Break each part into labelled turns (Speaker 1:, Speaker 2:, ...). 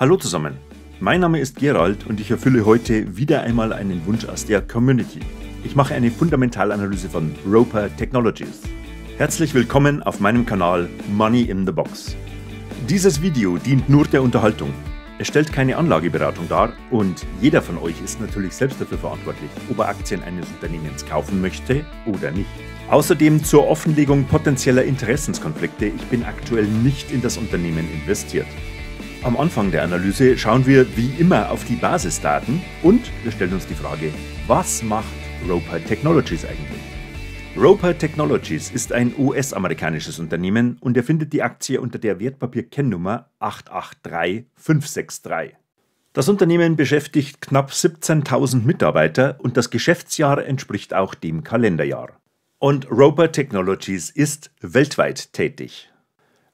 Speaker 1: Hallo zusammen, mein Name ist Gerald und ich erfülle heute wieder einmal einen Wunsch aus der Community. Ich mache eine Fundamentalanalyse von Roper Technologies. Herzlich willkommen auf meinem Kanal Money in the Box. Dieses Video dient nur der Unterhaltung. Es stellt keine Anlageberatung dar und jeder von euch ist natürlich selbst dafür verantwortlich, ob er Aktien eines Unternehmens kaufen möchte oder nicht. Außerdem zur Offenlegung potenzieller Interessenskonflikte. Ich bin aktuell nicht in das Unternehmen investiert. Am Anfang der Analyse schauen wir wie immer auf die Basisdaten und wir stellen uns die Frage, was macht Roper Technologies eigentlich? Roper Technologies ist ein US-amerikanisches Unternehmen und erfindet die Aktie unter der Wertpapierkennnummer 883563. Das Unternehmen beschäftigt knapp 17.000 Mitarbeiter und das Geschäftsjahr entspricht auch dem Kalenderjahr. Und Roper Technologies ist weltweit tätig.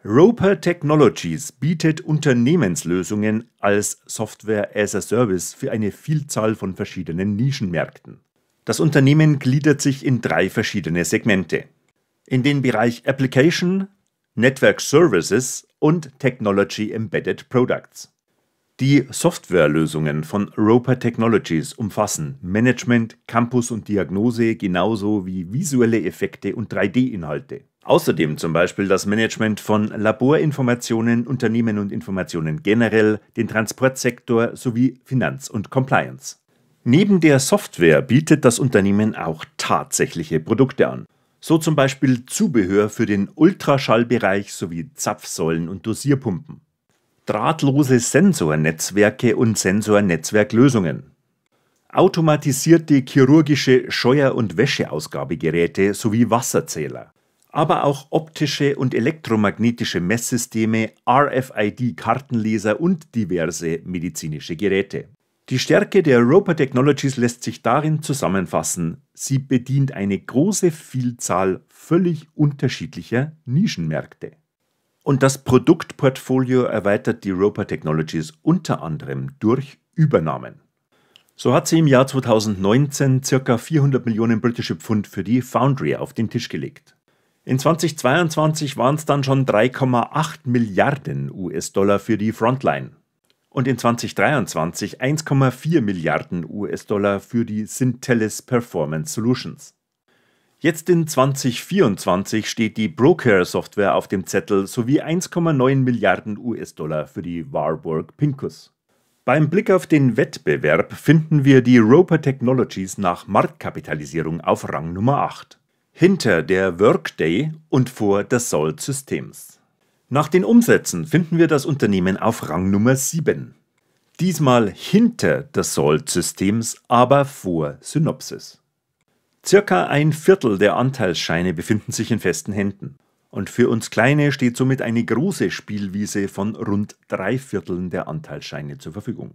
Speaker 1: Roper Technologies bietet Unternehmenslösungen als Software as a Service für eine Vielzahl von verschiedenen Nischenmärkten. Das Unternehmen gliedert sich in drei verschiedene Segmente. In den Bereich Application, Network Services und Technology Embedded Products. Die Softwarelösungen von Roper Technologies umfassen Management, Campus und Diagnose genauso wie visuelle Effekte und 3D-Inhalte. Außerdem zum Beispiel das Management von Laborinformationen, Unternehmen und Informationen generell, den Transportsektor sowie Finanz und Compliance. Neben der Software bietet das Unternehmen auch tatsächliche Produkte an. So zum Beispiel Zubehör für den Ultraschallbereich sowie Zapfsäulen und Dosierpumpen. Drahtlose Sensornetzwerke und Sensornetzwerklösungen. Automatisierte chirurgische Scheuer- und Wäscheausgabegeräte sowie Wasserzähler aber auch optische und elektromagnetische Messsysteme, RFID-Kartenleser und diverse medizinische Geräte. Die Stärke der Roper Technologies lässt sich darin zusammenfassen, sie bedient eine große Vielzahl völlig unterschiedlicher Nischenmärkte. Und das Produktportfolio erweitert die Roper Technologies unter anderem durch Übernahmen. So hat sie im Jahr 2019 ca. 400 Millionen britische Pfund für die Foundry auf den Tisch gelegt. In 2022 waren es dann schon 3,8 Milliarden US-Dollar für die Frontline und in 2023 1,4 Milliarden US-Dollar für die Syntellis Performance Solutions. Jetzt in 2024 steht die Broker software auf dem Zettel sowie 1,9 Milliarden US-Dollar für die Warburg Pincus. Beim Blick auf den Wettbewerb finden wir die Roper Technologies nach Marktkapitalisierung auf Rang Nummer 8 hinter der Workday und vor das Salt Systems. Nach den Umsätzen finden wir das Unternehmen auf Rang Nummer 7. Diesmal hinter das Salt Systems, aber vor Synopsis. Circa ein Viertel der Anteilsscheine befinden sich in festen Händen. Und für uns Kleine steht somit eine große Spielwiese von rund drei Vierteln der Anteilsscheine zur Verfügung.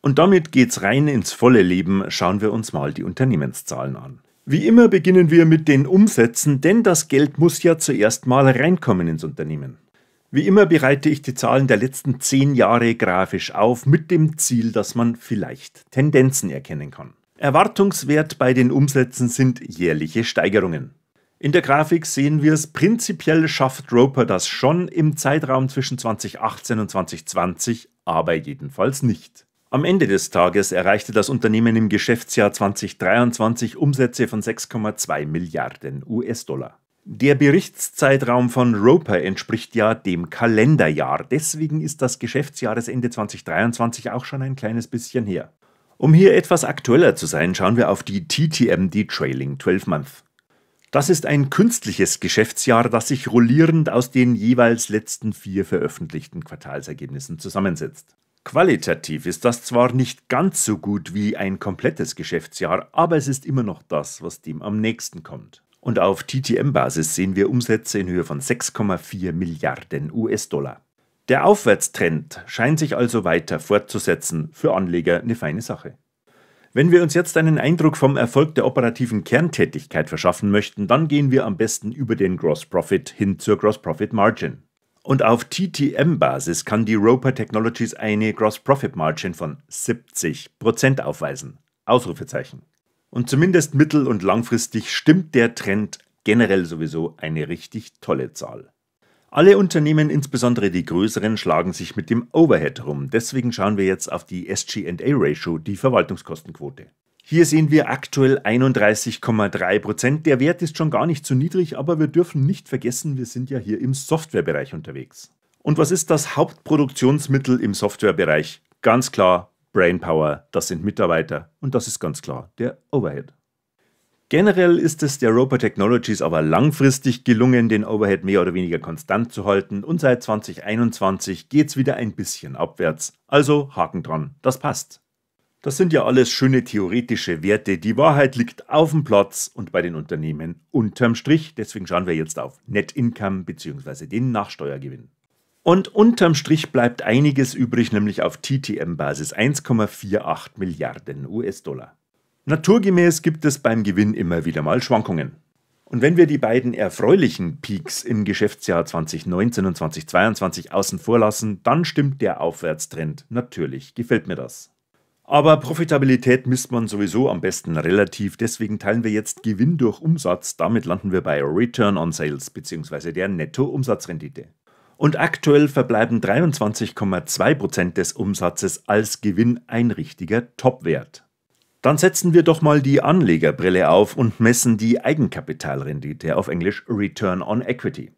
Speaker 1: Und damit geht's rein ins volle Leben, schauen wir uns mal die Unternehmenszahlen an. Wie immer beginnen wir mit den Umsätzen, denn das Geld muss ja zuerst mal reinkommen ins Unternehmen. Wie immer bereite ich die Zahlen der letzten zehn Jahre grafisch auf, mit dem Ziel, dass man vielleicht Tendenzen erkennen kann. Erwartungswert bei den Umsätzen sind jährliche Steigerungen. In der Grafik sehen wir es, prinzipiell schafft Roper das schon im Zeitraum zwischen 2018 und 2020, aber jedenfalls nicht. Am Ende des Tages erreichte das Unternehmen im Geschäftsjahr 2023 Umsätze von 6,2 Milliarden US-Dollar. Der Berichtszeitraum von Roper entspricht ja dem Kalenderjahr, deswegen ist das Geschäftsjahresende 2023 auch schon ein kleines bisschen her. Um hier etwas aktueller zu sein, schauen wir auf die TTM, die Trailing 12 Month. Das ist ein künstliches Geschäftsjahr, das sich rollierend aus den jeweils letzten vier veröffentlichten Quartalsergebnissen zusammensetzt. Qualitativ ist das zwar nicht ganz so gut wie ein komplettes Geschäftsjahr, aber es ist immer noch das, was dem am nächsten kommt. Und auf TTM-Basis sehen wir Umsätze in Höhe von 6,4 Milliarden US-Dollar. Der Aufwärtstrend scheint sich also weiter fortzusetzen, für Anleger eine feine Sache. Wenn wir uns jetzt einen Eindruck vom Erfolg der operativen Kerntätigkeit verschaffen möchten, dann gehen wir am besten über den Gross Profit hin zur Gross Profit Margin. Und auf TTM-Basis kann die Roper Technologies eine Gross-Profit-Margin von 70% aufweisen. Ausrufezeichen. Und zumindest mittel- und langfristig stimmt der Trend generell sowieso eine richtig tolle Zahl. Alle Unternehmen, insbesondere die größeren, schlagen sich mit dem Overhead rum. Deswegen schauen wir jetzt auf die SG&A Ratio, die Verwaltungskostenquote. Hier sehen wir aktuell 31,3 Prozent. Der Wert ist schon gar nicht so niedrig, aber wir dürfen nicht vergessen, wir sind ja hier im Softwarebereich unterwegs. Und was ist das Hauptproduktionsmittel im Softwarebereich? Ganz klar, Brainpower, das sind Mitarbeiter und das ist ganz klar der Overhead. Generell ist es der Roper Technologies aber langfristig gelungen, den Overhead mehr oder weniger konstant zu halten und seit 2021 geht es wieder ein bisschen abwärts. Also Haken dran, das passt. Das sind ja alles schöne theoretische Werte. Die Wahrheit liegt auf dem Platz und bei den Unternehmen unterm Strich. Deswegen schauen wir jetzt auf Net Income bzw. den Nachsteuergewinn. Und unterm Strich bleibt einiges übrig, nämlich auf TTM-Basis 1,48 Milliarden US-Dollar. Naturgemäß gibt es beim Gewinn immer wieder mal Schwankungen. Und wenn wir die beiden erfreulichen Peaks im Geschäftsjahr 2019 und 2022 außen vor lassen, dann stimmt der Aufwärtstrend. Natürlich gefällt mir das. Aber Profitabilität misst man sowieso am besten relativ, deswegen teilen wir jetzt Gewinn durch Umsatz. Damit landen wir bei Return on Sales bzw. der Netto-Umsatzrendite. Und aktuell verbleiben 23,2% des Umsatzes als Gewinn ein richtiger Topwert. Dann setzen wir doch mal die Anlegerbrille auf und messen die Eigenkapitalrendite auf Englisch Return on Equity.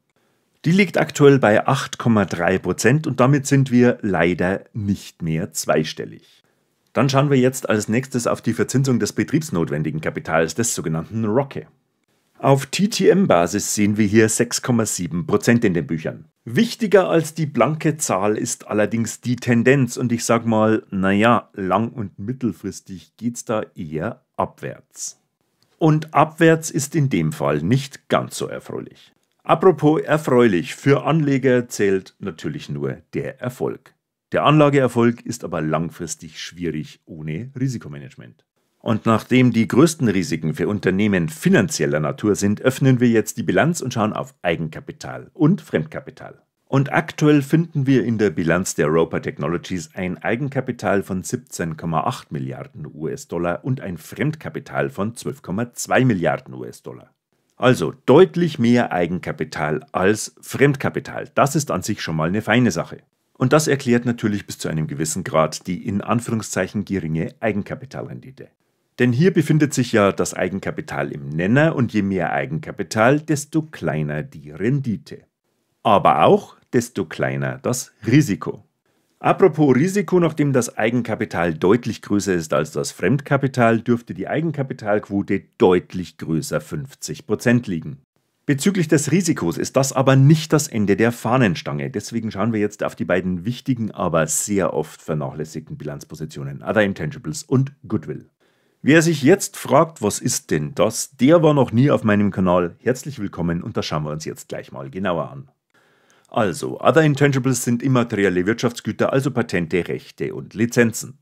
Speaker 1: Die liegt aktuell bei 8,3% und damit sind wir leider nicht mehr zweistellig. Dann schauen wir jetzt als nächstes auf die Verzinsung des betriebsnotwendigen Kapitals, des sogenannten ROCE. Auf TTM-Basis sehen wir hier 6,7% in den Büchern. Wichtiger als die blanke Zahl ist allerdings die Tendenz und ich sag mal, naja, lang- und mittelfristig geht's da eher abwärts. Und abwärts ist in dem Fall nicht ganz so erfreulich. Apropos erfreulich, für Anleger zählt natürlich nur der Erfolg. Der Anlageerfolg ist aber langfristig schwierig ohne Risikomanagement. Und nachdem die größten Risiken für Unternehmen finanzieller Natur sind, öffnen wir jetzt die Bilanz und schauen auf Eigenkapital und Fremdkapital. Und aktuell finden wir in der Bilanz der Roper Technologies ein Eigenkapital von 17,8 Milliarden US-Dollar und ein Fremdkapital von 12,2 Milliarden US-Dollar. Also deutlich mehr Eigenkapital als Fremdkapital. Das ist an sich schon mal eine feine Sache. Und das erklärt natürlich bis zu einem gewissen Grad die in Anführungszeichen geringe Eigenkapitalrendite. Denn hier befindet sich ja das Eigenkapital im Nenner und je mehr Eigenkapital, desto kleiner die Rendite. Aber auch desto kleiner das Risiko. Apropos Risiko, nachdem das Eigenkapital deutlich größer ist als das Fremdkapital, dürfte die Eigenkapitalquote deutlich größer 50% liegen. Bezüglich des Risikos ist das aber nicht das Ende der Fahnenstange. Deswegen schauen wir jetzt auf die beiden wichtigen, aber sehr oft vernachlässigten Bilanzpositionen, Other Intangibles und Goodwill. Wer sich jetzt fragt, was ist denn das, der war noch nie auf meinem Kanal. Herzlich willkommen und das schauen wir uns jetzt gleich mal genauer an. Also, Other Intangibles sind immaterielle Wirtschaftsgüter, also Patente, Rechte und Lizenzen.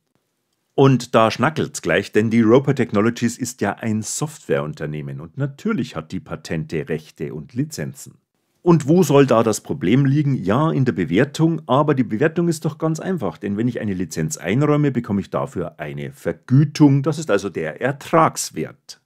Speaker 1: Und da schnackelt's gleich, denn die Roper Technologies ist ja ein Softwareunternehmen und natürlich hat die Patente Rechte und Lizenzen. Und wo soll da das Problem liegen? Ja, in der Bewertung, aber die Bewertung ist doch ganz einfach, denn wenn ich eine Lizenz einräume, bekomme ich dafür eine Vergütung, das ist also der Ertragswert.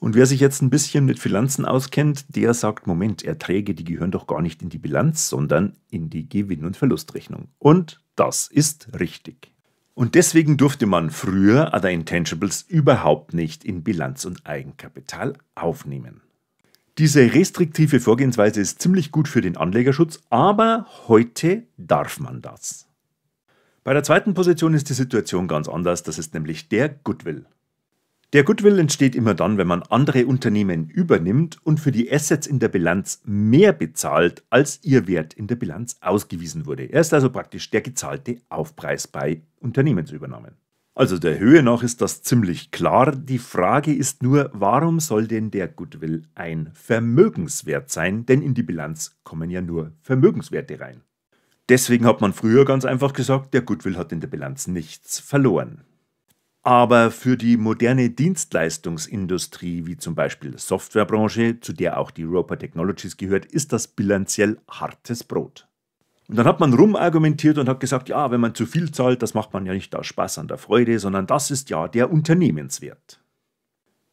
Speaker 1: Und wer sich jetzt ein bisschen mit Finanzen auskennt, der sagt, Moment, Erträge, die gehören doch gar nicht in die Bilanz, sondern in die Gewinn- und Verlustrechnung. Und das ist richtig. Und deswegen durfte man früher Other Intangibles überhaupt nicht in Bilanz und Eigenkapital aufnehmen. Diese restriktive Vorgehensweise ist ziemlich gut für den Anlegerschutz, aber heute darf man das. Bei der zweiten Position ist die Situation ganz anders, das ist nämlich der Goodwill. Der Goodwill entsteht immer dann, wenn man andere Unternehmen übernimmt und für die Assets in der Bilanz mehr bezahlt, als ihr Wert in der Bilanz ausgewiesen wurde. Er ist also praktisch der gezahlte Aufpreis bei Unternehmensübernahmen. Also der Höhe nach ist das ziemlich klar. Die Frage ist nur, warum soll denn der Goodwill ein Vermögenswert sein? Denn in die Bilanz kommen ja nur Vermögenswerte rein. Deswegen hat man früher ganz einfach gesagt, der Goodwill hat in der Bilanz nichts verloren aber für die moderne Dienstleistungsindustrie, wie zum Beispiel Softwarebranche, zu der auch die Roper Technologies gehört, ist das bilanziell hartes Brot. Und dann hat man rumargumentiert und hat gesagt, ja, wenn man zu viel zahlt, das macht man ja nicht aus Spaß an der Freude, sondern das ist ja der Unternehmenswert.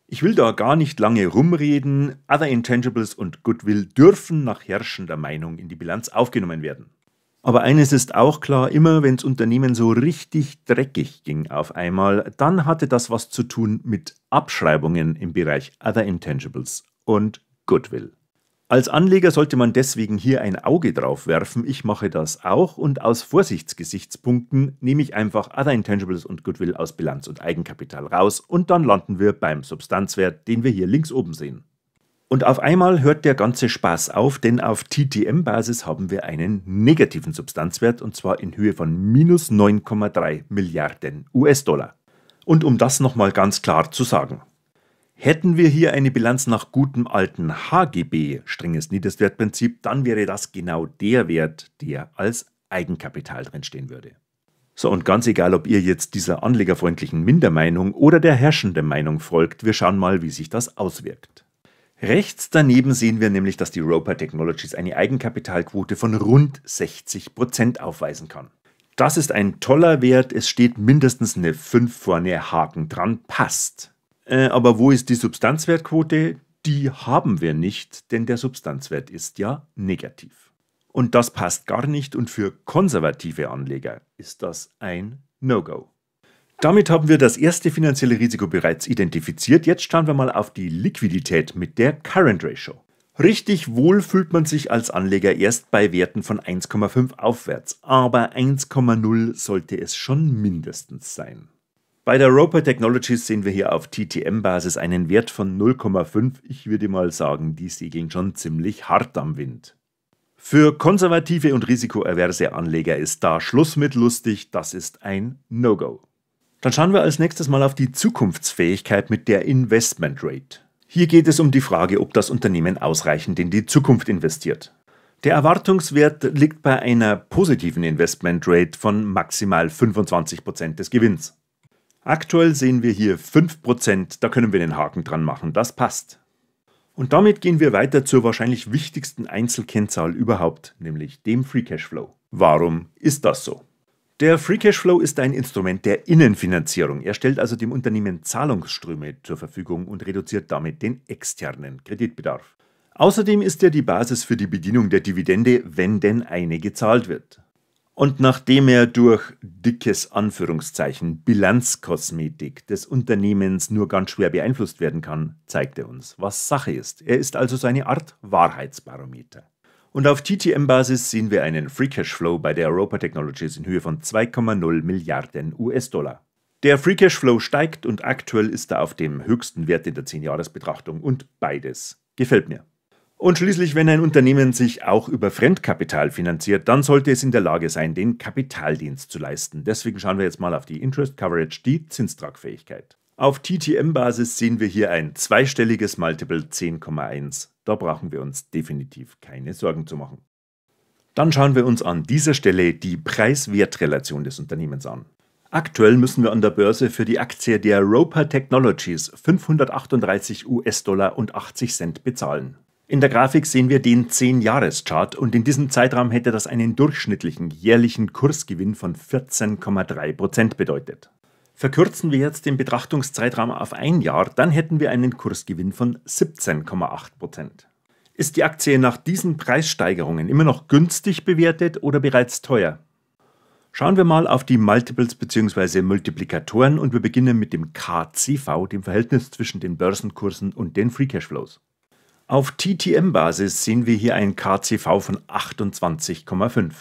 Speaker 1: Ich will da gar nicht lange rumreden. Other Intangibles und Goodwill dürfen nach herrschender Meinung in die Bilanz aufgenommen werden. Aber eines ist auch klar, immer wenn's Unternehmen so richtig dreckig ging auf einmal, dann hatte das was zu tun mit Abschreibungen im Bereich Other Intangibles und Goodwill. Als Anleger sollte man deswegen hier ein Auge drauf werfen, ich mache das auch und aus Vorsichtsgesichtspunkten nehme ich einfach Other Intangibles und Goodwill aus Bilanz und Eigenkapital raus und dann landen wir beim Substanzwert, den wir hier links oben sehen. Und auf einmal hört der ganze Spaß auf, denn auf TTM-Basis haben wir einen negativen Substanzwert und zwar in Höhe von minus 9,3 Milliarden US-Dollar. Und um das nochmal ganz klar zu sagen. Hätten wir hier eine Bilanz nach gutem alten HGB, strenges Niedestwertprinzip, dann wäre das genau der Wert, der als Eigenkapital drinstehen würde. So, und ganz egal, ob ihr jetzt dieser anlegerfreundlichen Mindermeinung oder der herrschenden Meinung folgt, wir schauen mal, wie sich das auswirkt. Rechts daneben sehen wir nämlich, dass die Roper Technologies eine Eigenkapitalquote von rund 60% aufweisen kann. Das ist ein toller Wert, es steht mindestens eine 5 vorne Haken dran, passt. Äh, aber wo ist die Substanzwertquote? Die haben wir nicht, denn der Substanzwert ist ja negativ. Und das passt gar nicht und für konservative Anleger ist das ein No-Go. Damit haben wir das erste finanzielle Risiko bereits identifiziert. Jetzt schauen wir mal auf die Liquidität mit der Current Ratio. Richtig wohl fühlt man sich als Anleger erst bei Werten von 1,5 aufwärts, aber 1,0 sollte es schon mindestens sein. Bei der Roper Technologies sehen wir hier auf TTM-Basis einen Wert von 0,5. Ich würde mal sagen, die segeln schon ziemlich hart am Wind. Für konservative und risikoaverse Anleger ist da Schluss mit lustig, das ist ein No-Go. Dann schauen wir als nächstes mal auf die Zukunftsfähigkeit mit der Investment Rate. Hier geht es um die Frage, ob das Unternehmen ausreichend in die Zukunft investiert. Der Erwartungswert liegt bei einer positiven Investment Rate von maximal 25% des Gewinns. Aktuell sehen wir hier 5%, da können wir den Haken dran machen, das passt. Und damit gehen wir weiter zur wahrscheinlich wichtigsten Einzelkennzahl überhaupt, nämlich dem Free Cash Flow. Warum ist das so? Der Free Cash Flow ist ein Instrument der Innenfinanzierung. Er stellt also dem Unternehmen Zahlungsströme zur Verfügung und reduziert damit den externen Kreditbedarf. Außerdem ist er die Basis für die Bedienung der Dividende, wenn denn eine gezahlt wird. Und nachdem er durch dickes Anführungszeichen Bilanzkosmetik des Unternehmens nur ganz schwer beeinflusst werden kann, zeigt er uns, was Sache ist. Er ist also so eine Art Wahrheitsbarometer. Und auf TTM-Basis sehen wir einen Free Cash Flow bei der Europa Technologies in Höhe von 2,0 Milliarden US-Dollar. Der Free Cash Flow steigt und aktuell ist er auf dem höchsten Wert in der 10-Jahres-Betrachtung und beides gefällt mir. Und schließlich, wenn ein Unternehmen sich auch über Fremdkapital finanziert, dann sollte es in der Lage sein, den Kapitaldienst zu leisten. Deswegen schauen wir jetzt mal auf die Interest Coverage, die Zinstragfähigkeit. Auf TTM-Basis sehen wir hier ein zweistelliges Multiple 10,1. Da brauchen wir uns definitiv keine Sorgen zu machen. Dann schauen wir uns an dieser Stelle die Preis-Wert-Relation des Unternehmens an. Aktuell müssen wir an der Börse für die Aktie der Roper Technologies 538 US-Dollar und 80 Cent bezahlen. In der Grafik sehen wir den 10-Jahres-Chart und in diesem Zeitraum hätte das einen durchschnittlichen jährlichen Kursgewinn von 14,3% bedeutet. Verkürzen wir jetzt den Betrachtungszeitraum auf ein Jahr, dann hätten wir einen Kursgewinn von 17,8 Ist die Aktie nach diesen Preissteigerungen immer noch günstig bewertet oder bereits teuer? Schauen wir mal auf die Multiples bzw. Multiplikatoren und wir beginnen mit dem KCV, dem Verhältnis zwischen den Börsenkursen und den Free Cashflows. Auf TTM-Basis sehen wir hier ein KCV von 28,5.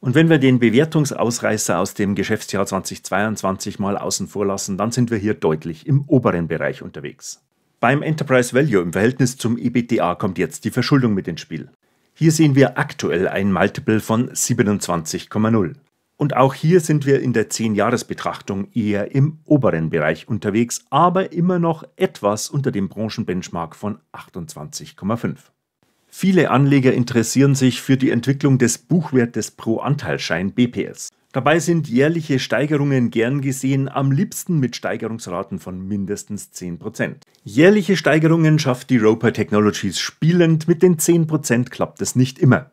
Speaker 1: Und wenn wir den Bewertungsausreißer aus dem Geschäftsjahr 2022 mal außen vor lassen, dann sind wir hier deutlich im oberen Bereich unterwegs. Beim Enterprise Value im Verhältnis zum EBTA kommt jetzt die Verschuldung mit ins Spiel. Hier sehen wir aktuell ein Multiple von 27,0. Und auch hier sind wir in der 10-Jahres-Betrachtung eher im oberen Bereich unterwegs, aber immer noch etwas unter dem Branchenbenchmark von 28,5. Viele Anleger interessieren sich für die Entwicklung des Buchwertes pro Anteilschein BPS. Dabei sind jährliche Steigerungen gern gesehen, am liebsten mit Steigerungsraten von mindestens 10%. Jährliche Steigerungen schafft die Roper Technologies spielend, mit den 10% klappt es nicht immer.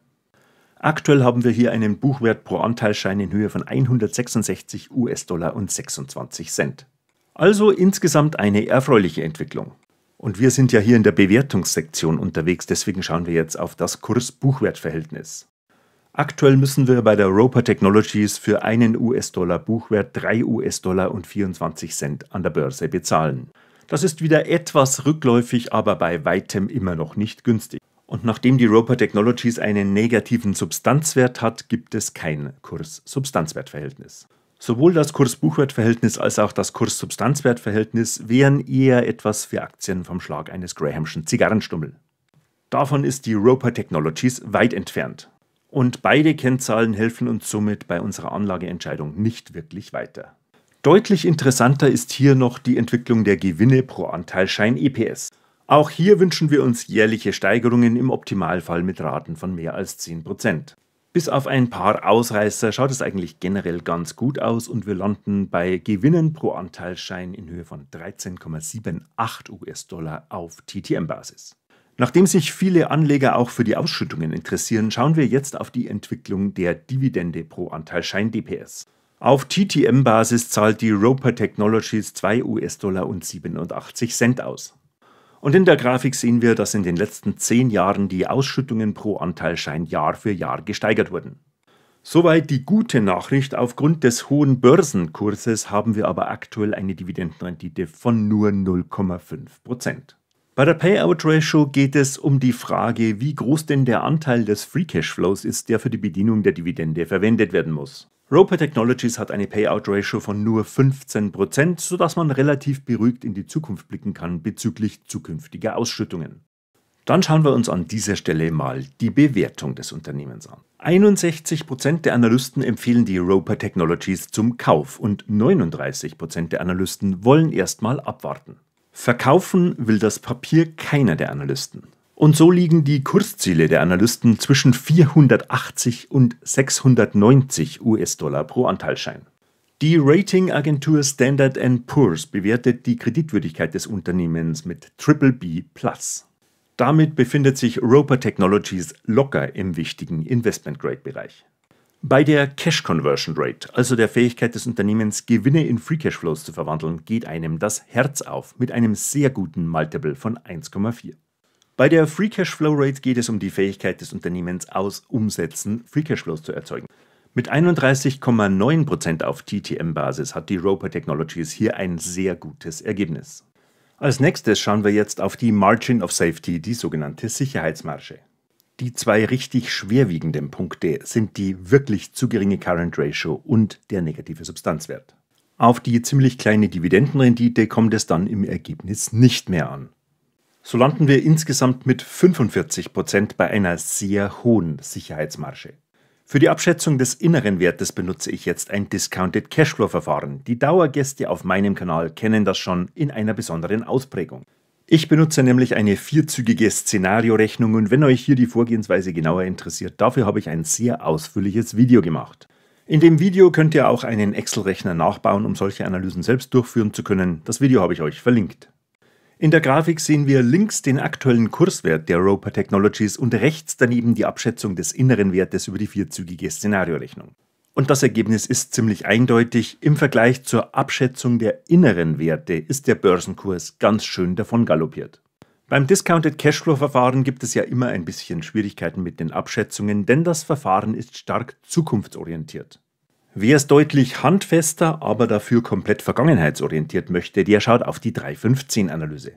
Speaker 1: Aktuell haben wir hier einen Buchwert pro Anteilschein in Höhe von 166 US-Dollar und 26 Cent. Also insgesamt eine erfreuliche Entwicklung. Und wir sind ja hier in der Bewertungssektion unterwegs, deswegen schauen wir jetzt auf das Kurs-Buchwert-Verhältnis. Aktuell müssen wir bei der Roper Technologies für einen US-Dollar Buchwert 3 US-Dollar und 24 Cent an der Börse bezahlen. Das ist wieder etwas rückläufig, aber bei weitem immer noch nicht günstig. Und nachdem die Roper Technologies einen negativen Substanzwert hat, gibt es kein Kurs-Substanzwert-Verhältnis. Sowohl das Kurs-Buchwert-Verhältnis als auch das Kurs-Substanzwert-Verhältnis wären eher etwas für Aktien vom Schlag eines Grahamschen Zigarrenstummel. Davon ist die Roper Technologies weit entfernt. Und beide Kennzahlen helfen uns somit bei unserer Anlageentscheidung nicht wirklich weiter. Deutlich interessanter ist hier noch die Entwicklung der Gewinne pro Anteilschein EPS. Auch hier wünschen wir uns jährliche Steigerungen im Optimalfall mit Raten von mehr als 10%. Bis auf ein paar Ausreißer schaut es eigentlich generell ganz gut aus und wir landen bei Gewinnen pro Anteilschein in Höhe von 13,78 US-Dollar auf TTM-Basis. Nachdem sich viele Anleger auch für die Ausschüttungen interessieren, schauen wir jetzt auf die Entwicklung der Dividende pro Anteilschein DPS. Auf TTM-Basis zahlt die Roper Technologies 2 US-Dollar und 87 Cent aus. Und in der Grafik sehen wir, dass in den letzten zehn Jahren die Ausschüttungen pro Anteilschein Jahr für Jahr gesteigert wurden. Soweit die gute Nachricht. Aufgrund des hohen Börsenkurses haben wir aber aktuell eine Dividendenrendite von nur 0,5%. Bei der Payout Ratio geht es um die Frage, wie groß denn der Anteil des Free Cash Flows ist, der für die Bedienung der Dividende verwendet werden muss. Roper Technologies hat eine Payout-Ratio von nur 15%, sodass man relativ beruhigt in die Zukunft blicken kann bezüglich zukünftiger Ausschüttungen. Dann schauen wir uns an dieser Stelle mal die Bewertung des Unternehmens an. 61% der Analysten empfehlen die Roper Technologies zum Kauf und 39% der Analysten wollen erstmal abwarten. Verkaufen will das Papier keiner der Analysten. Und so liegen die Kursziele der Analysten zwischen 480 und 690 US-Dollar pro Anteilschein. Die Ratingagentur Standard Poor's bewertet die Kreditwürdigkeit des Unternehmens mit Triple BBB+. Damit befindet sich Roper Technologies locker im wichtigen Investment-Grade-Bereich. Bei der Cash Conversion Rate, also der Fähigkeit des Unternehmens, Gewinne in Free Cash Flows zu verwandeln, geht einem das Herz auf mit einem sehr guten Multiple von 1,4. Bei der Free Cash Flow Rate geht es um die Fähigkeit des Unternehmens aus Umsätzen Free Cash Flows zu erzeugen. Mit 31,9% auf TTM-Basis hat die Roper Technologies hier ein sehr gutes Ergebnis. Als nächstes schauen wir jetzt auf die Margin of Safety, die sogenannte Sicherheitsmarge. Die zwei richtig schwerwiegenden Punkte sind die wirklich zu geringe Current Ratio und der negative Substanzwert. Auf die ziemlich kleine Dividendenrendite kommt es dann im Ergebnis nicht mehr an. So landen wir insgesamt mit 45 Prozent bei einer sehr hohen Sicherheitsmarge. Für die Abschätzung des inneren Wertes benutze ich jetzt ein Discounted Cashflow-Verfahren. Die Dauergäste auf meinem Kanal kennen das schon in einer besonderen Ausprägung. Ich benutze nämlich eine vierzügige Szenariorechnung und wenn euch hier die Vorgehensweise genauer interessiert, dafür habe ich ein sehr ausführliches Video gemacht. In dem Video könnt ihr auch einen Excel-Rechner nachbauen, um solche Analysen selbst durchführen zu können. Das Video habe ich euch verlinkt. In der Grafik sehen wir links den aktuellen Kurswert der Roper Technologies und rechts daneben die Abschätzung des inneren Wertes über die vierzügige Szenariorechnung. Und das Ergebnis ist ziemlich eindeutig. Im Vergleich zur Abschätzung der inneren Werte ist der Börsenkurs ganz schön davon galoppiert. Beim Discounted Cashflow Verfahren gibt es ja immer ein bisschen Schwierigkeiten mit den Abschätzungen, denn das Verfahren ist stark zukunftsorientiert. Wer es deutlich handfester, aber dafür komplett vergangenheitsorientiert möchte, der schaut auf die 315-Analyse.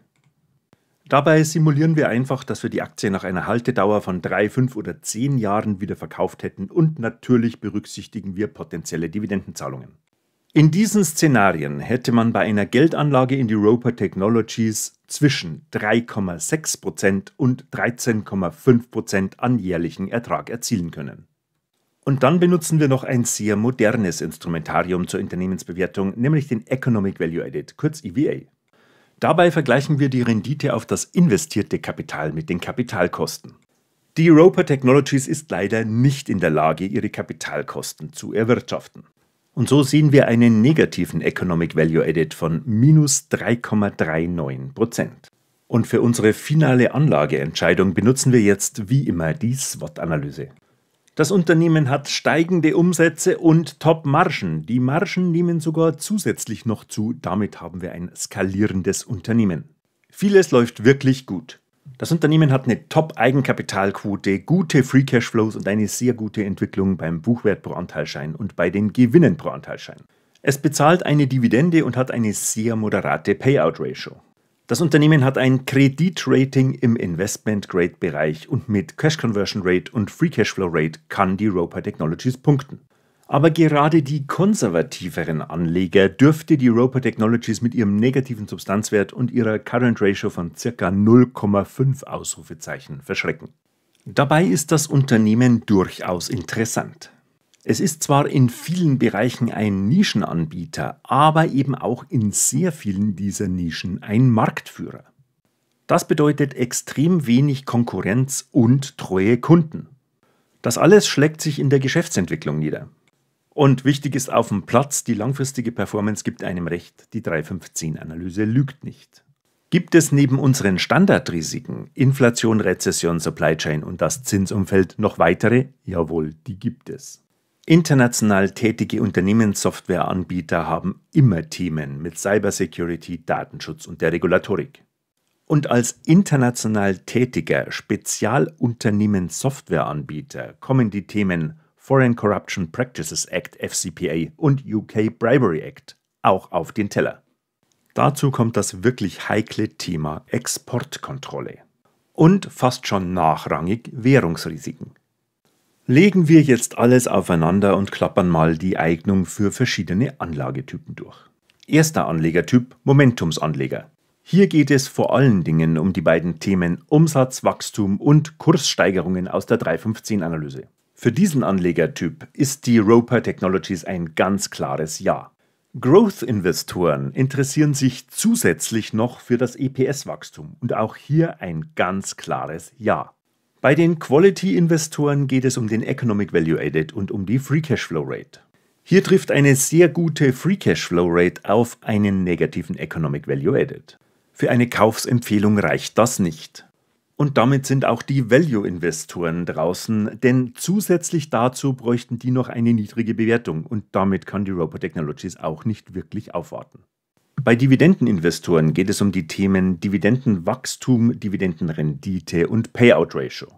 Speaker 1: Dabei simulieren wir einfach, dass wir die Aktie nach einer Haltedauer von 3, 5 oder 10 Jahren wieder verkauft hätten und natürlich berücksichtigen wir potenzielle Dividendenzahlungen. In diesen Szenarien hätte man bei einer Geldanlage in die Roper Technologies zwischen 3,6% und 13,5% an jährlichen Ertrag erzielen können. Und dann benutzen wir noch ein sehr modernes Instrumentarium zur Unternehmensbewertung, nämlich den Economic Value Added, kurz EVA. Dabei vergleichen wir die Rendite auf das investierte Kapital mit den Kapitalkosten. Die Roper Technologies ist leider nicht in der Lage, ihre Kapitalkosten zu erwirtschaften. Und so sehen wir einen negativen Economic Value Added von minus 3,39 Und für unsere finale Anlageentscheidung benutzen wir jetzt wie immer die SWOT-Analyse. Das Unternehmen hat steigende Umsätze und Top-Margen. Die Margen nehmen sogar zusätzlich noch zu. Damit haben wir ein skalierendes Unternehmen. Vieles läuft wirklich gut. Das Unternehmen hat eine Top-Eigenkapitalquote, gute Free Cashflows und eine sehr gute Entwicklung beim Buchwert pro Anteilschein und bei den Gewinnen pro Anteilschein. Es bezahlt eine Dividende und hat eine sehr moderate Payout-Ratio. Das Unternehmen hat ein Kreditrating im Investment-Grade-Bereich und mit Cash Conversion Rate und Free Cash Flow Rate kann die Roper Technologies punkten. Aber gerade die konservativeren Anleger dürfte die Roper Technologies mit ihrem negativen Substanzwert und ihrer Current Ratio von ca. 0,5 Ausrufezeichen verschrecken. Dabei ist das Unternehmen durchaus interessant. Es ist zwar in vielen Bereichen ein Nischenanbieter, aber eben auch in sehr vielen dieser Nischen ein Marktführer. Das bedeutet extrem wenig Konkurrenz und treue Kunden. Das alles schlägt sich in der Geschäftsentwicklung nieder. Und wichtig ist auf dem Platz, die langfristige Performance gibt einem recht, die 315-Analyse lügt nicht. Gibt es neben unseren Standardrisiken Inflation, Rezession, Supply Chain und das Zinsumfeld noch weitere? Jawohl, die gibt es. International tätige Unternehmenssoftwareanbieter haben immer Themen mit Cybersecurity, Datenschutz und der Regulatorik. Und als international tätiger Spezialunternehmenssoftwareanbieter kommen die Themen Foreign Corruption Practices Act FCPA und UK Bribery Act auch auf den Teller. Dazu kommt das wirklich heikle Thema Exportkontrolle und fast schon nachrangig Währungsrisiken. Legen wir jetzt alles aufeinander und klappern mal die Eignung für verschiedene Anlagetypen durch. Erster Anlegertyp Momentumsanleger. Hier geht es vor allen Dingen um die beiden Themen Umsatz, Wachstum und Kurssteigerungen aus der 315-Analyse. Für diesen Anlegertyp ist die Roper Technologies ein ganz klares Ja. Growth-Investoren interessieren sich zusätzlich noch für das EPS-Wachstum und auch hier ein ganz klares Ja. Bei den Quality-Investoren geht es um den Economic Value Added und um die Free Cash Flow Rate. Hier trifft eine sehr gute Free Cash Flow Rate auf einen negativen Economic Value Added. Für eine Kaufsempfehlung reicht das nicht. Und damit sind auch die Value-Investoren draußen, denn zusätzlich dazu bräuchten die noch eine niedrige Bewertung und damit kann die Roper Technologies auch nicht wirklich aufwarten. Bei Dividendeninvestoren geht es um die Themen Dividendenwachstum, Dividendenrendite und Payout Ratio.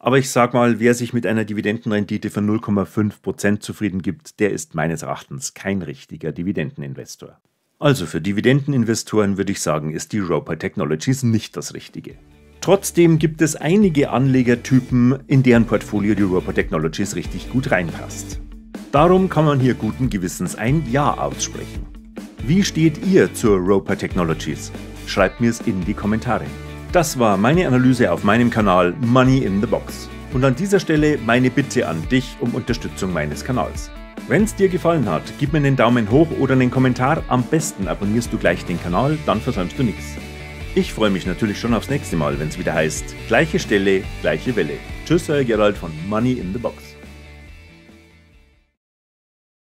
Speaker 1: Aber ich sag mal, wer sich mit einer Dividendenrendite von 0,5% zufrieden gibt, der ist meines Erachtens kein richtiger Dividendeninvestor. Also für Dividendeninvestoren würde ich sagen, ist die Roper Technologies nicht das Richtige. Trotzdem gibt es einige Anlegertypen, in deren Portfolio die Roper Technologies richtig gut reinpasst. Darum kann man hier guten Gewissens ein Ja aussprechen. Wie steht ihr zur Roper Technologies? Schreibt mir es in die Kommentare. Das war meine Analyse auf meinem Kanal Money in the Box. Und an dieser Stelle meine Bitte an dich um Unterstützung meines Kanals. Wenn es dir gefallen hat, gib mir einen Daumen hoch oder einen Kommentar. Am besten abonnierst du gleich den Kanal, dann versäumst du nichts. Ich freue mich natürlich schon aufs nächste Mal, wenn es wieder heißt, gleiche Stelle, gleiche Welle. Tschüss, euer Gerald von Money in the Box.